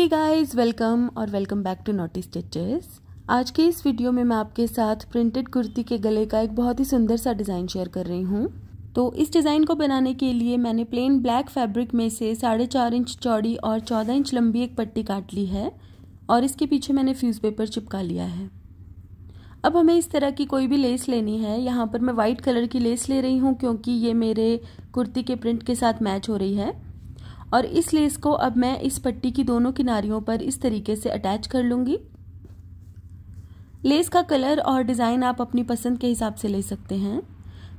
ही guys welcome और welcome back to notice stitches आज के इस वीडियो में मैं आपके साथ प्रिंटेड कुर्ती के गले का एक बहुत ही सुंदर सा डिज़ाइन शेयर कर रही हूँ तो इस डिज़ाइन को बनाने के लिए मैंने प्लेन ब्लैक फैब्रिक में से साढ़े चार इंच चौड़ी और चौदह इंच लंबी एक पट्टी काट ली है और इसके पीछे मैंने फ्यूज़ पेपर चिपका लिया है अब हमें इस तरह की कोई भी लेस लेनी है यहाँ पर मैं वाइट कलर की लेस ले रही हूँ क्योंकि ये मेरे कुर्ती के प्रिंट के साथ मैच हो रही है और इस लेस को अब मैं इस पट्टी की दोनों किनारियों पर इस तरीके से अटैच कर लूँगी लेस का कलर और डिज़ाइन आप अपनी पसंद के हिसाब से ले सकते हैं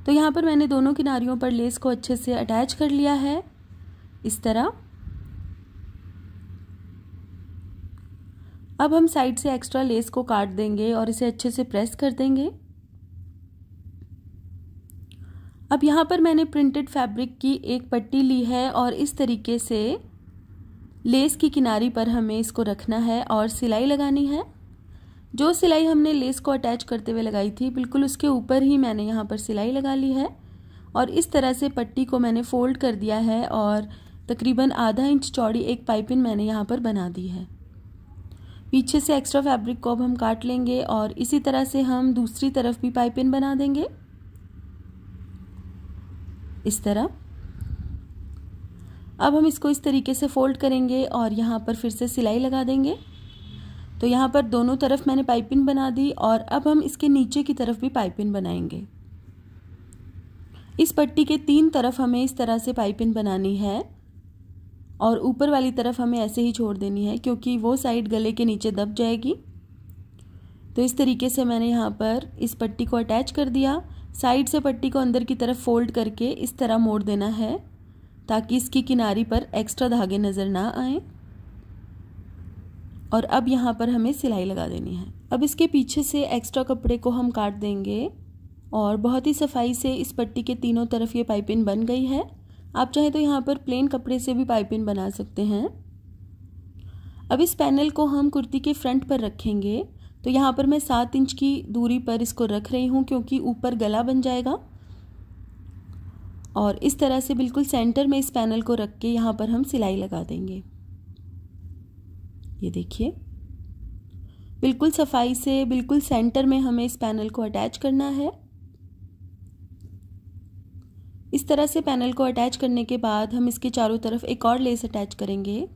तो यहाँ पर मैंने दोनों किनारियों पर लेस को अच्छे से अटैच कर लिया है इस तरह अब हम साइड से एक्स्ट्रा लेस को काट देंगे और इसे अच्छे से प्रेस कर देंगे अब यहाँ पर मैंने प्रिंटेड फैब्रिक की एक पट्टी ली है और इस तरीके से लेस की किनारी पर हमें इसको रखना है और सिलाई लगानी है जो सिलाई हमने लेस को अटैच करते हुए लगाई थी बिल्कुल उसके ऊपर ही मैंने यहाँ पर सिलाई लगा ली है और इस तरह से पट्टी को मैंने फोल्ड कर दिया है और तकरीबन आधा इंच चौड़ी एक पाइपिन मैंने यहाँ पर बना दी है पीछे से एक्स्ट्रा फैब्रिक को अब हम काट लेंगे और इसी तरह से हम दूसरी तरफ भी पाइपिन बना देंगे इस तरह अब हम इसको इस तरीके से फोल्ड करेंगे और यहाँ पर फिर से सिलाई लगा देंगे तो यहाँ पर दोनों तरफ मैंने पाइपिंग बना दी और अब हम इसके नीचे की तरफ भी पाइपिंग बनाएंगे इस पट्टी के तीन तरफ हमें इस तरह से पाइपिंग बनानी है और ऊपर वाली तरफ हमें ऐसे ही छोड़ देनी है क्योंकि वो साइड गले के नीचे दब जाएगी तो इस तरीके से मैंने यहाँ पर इस पट्टी को अटैच कर दिया साइड से पट्टी को अंदर की तरफ फोल्ड करके इस तरह मोड़ देना है ताकि इसकी किनारी पर एक्स्ट्रा धागे नज़र ना आए और अब यहाँ पर हमें सिलाई लगा देनी है अब इसके पीछे से एक्स्ट्रा कपड़े को हम काट देंगे और बहुत ही सफाई से इस पट्टी के तीनों तरफ ये पाइपिंग बन गई है आप चाहे तो यहाँ पर प्लेन कपड़े से भी पाइपिंग बना सकते हैं अब इस पैनल को हम कुर्ती के फ्रंट पर रखेंगे तो यहाँ पर मैं सात इंच की दूरी पर इसको रख रही हूँ क्योंकि ऊपर गला बन जाएगा और इस तरह से बिल्कुल सेंटर में इस पैनल को रख के यहाँ पर हम सिलाई लगा देंगे ये देखिए बिल्कुल सफाई से बिल्कुल सेंटर में हमें इस पैनल को अटैच करना है इस तरह से पैनल को अटैच करने के बाद हम इसके चारों तरफ एक और लेस अटैच करेंगे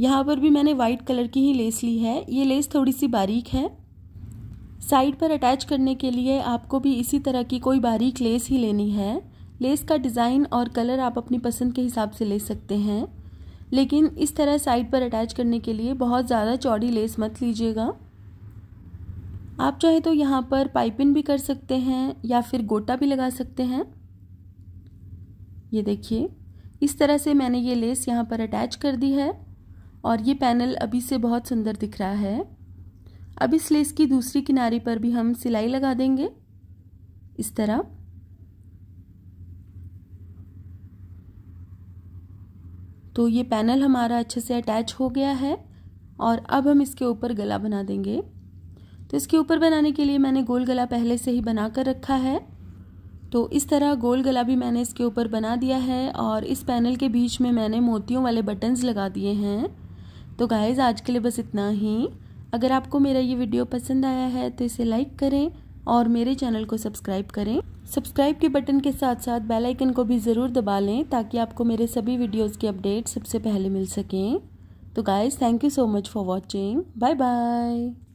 यहाँ पर भी मैंने वाइट कलर की ही लेस ली है ये लेस थोड़ी सी बारीक है साइड पर अटैच करने के लिए आपको भी इसी तरह की कोई बारीक लेस ही लेनी है लेस का डिज़ाइन और कलर आप अपनी पसंद के हिसाब से ले सकते हैं लेकिन इस तरह साइड पर अटैच करने के लिए बहुत ज़्यादा चौड़ी लेस मत लीजिएगा आप चाहे तो यहाँ पर पाइपिंग भी कर सकते हैं या फिर गोटा भी लगा सकते हैं ये देखिए इस तरह से मैंने ये लेस यहाँ पर अटैच कर दी है और ये पैनल अभी से बहुत सुंदर दिख रहा है अब इस लेस की दूसरी किनारे पर भी हम सिलाई लगा देंगे इस तरह तो ये पैनल हमारा अच्छे से अटैच हो गया है और अब हम इसके ऊपर गला बना देंगे तो इसके ऊपर बनाने के लिए मैंने गोल गला पहले से ही बना कर रखा है तो इस तरह गोल गला भी मैंने इसके ऊपर बना दिया है और इस पैनल के बीच में मैंने मोतियों वाले बटन्स लगा दिए हैं तो गाइज़ आज के लिए बस इतना ही अगर आपको मेरा ये वीडियो पसंद आया है तो इसे लाइक करें और मेरे चैनल को सब्सक्राइब करें सब्सक्राइब के बटन के साथ साथ बेल आइकन को भी ज़रूर दबा लें ताकि आपको मेरे सभी वीडियोस के अपडेट सबसे पहले मिल सकें तो guys thank you so much for watching bye bye